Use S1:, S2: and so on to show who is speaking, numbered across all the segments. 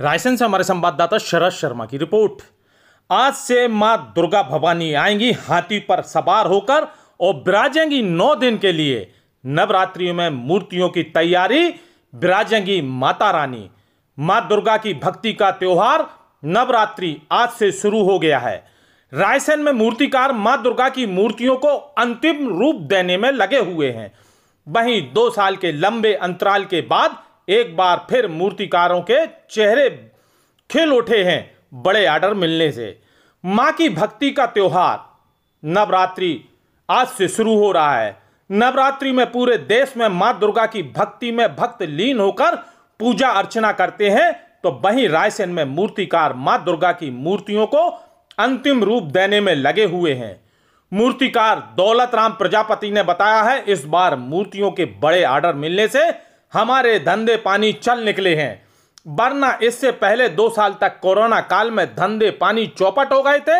S1: रायसेन से हमारे संवाददाता शरद शर्मा की रिपोर्ट आज से मां दुर्गा भवानी आएंगी हाथी पर सवार होकर और बिराजेंगी नौ दिन के लिए नवरात्रि में मूर्तियों की तैयारी बिराजेंगी माता रानी मां दुर्गा की भक्ति का त्यौहार नवरात्रि आज से शुरू हो गया है रायसेन में मूर्तिकार मां दुर्गा की मूर्तियों को अंतिम रूप देने में लगे हुए हैं वहीं दो साल के लंबे अंतराल के बाद एक बार फिर मूर्तिकारों के चेहरे खिल उठे हैं बड़े आर्डर मिलने से माँ की भक्ति का त्यौहार नवरात्रि आज से शुरू हो रहा है नवरात्रि में पूरे देश में माँ दुर्गा की भक्ति में भक्त लीन होकर पूजा अर्चना करते हैं तो वहीं रायसेन में मूर्तिकार माँ दुर्गा की मूर्तियों को अंतिम रूप देने में लगे हुए हैं मूर्तिकार दौलत राम प्रजापति ने बताया है इस बार मूर्तियों के बड़े आर्डर मिलने से हमारे धंधे पानी चल निकले हैं वरना इससे पहले दो साल तक कोरोना काल में धंधे पानी चौपट हो गए थे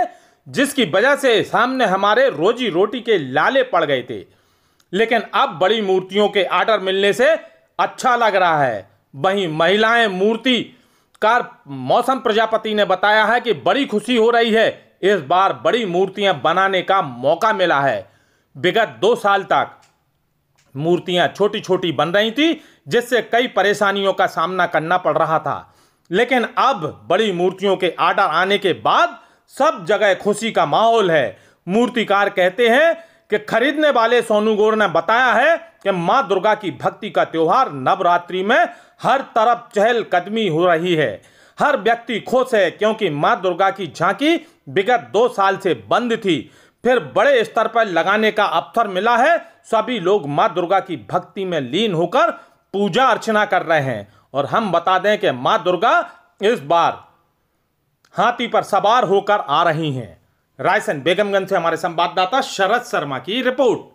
S1: जिसकी वजह से सामने हमारे रोजी रोटी के लाले पड़ गए थे लेकिन अब बड़ी मूर्तियों के आर्डर मिलने से अच्छा लग रहा है वहीं महिलाएं मूर्ति कार मौसम प्रजापति ने बताया है कि बड़ी खुशी हो रही है इस बार बड़ी मूर्तियां बनाने का मौका मिला है विगत दो साल तक मूर्तियां छोटी छोटी बन रही थी जिससे कई परेशानियों का सामना करना पड़ रहा था लेकिन अब बड़ी मूर्तियों के आर्डर आने के बाद सब जगह खुशी का माहौल है मूर्तिकार कहते हैं कि खरीदने वाले सोनू गोर ने बताया है कि माँ दुर्गा की भक्ति का त्यौहार नवरात्रि में हर तरफ चहलकदमी हो रही है हर व्यक्ति खुश है क्योंकि माँ दुर्गा की झांकी विगत दो साल से बंद थी फिर बड़े स्तर पर लगाने का अवसर मिला है सभी लोग माँ दुर्गा की भक्ति में लीन होकर पूजा अर्चना कर रहे हैं और हम बता दें कि माँ दुर्गा इस बार हाथी पर सवार होकर आ रही हैं रायसेन बेगमगंज से हमारे संवाददाता शरद शर्मा की रिपोर्ट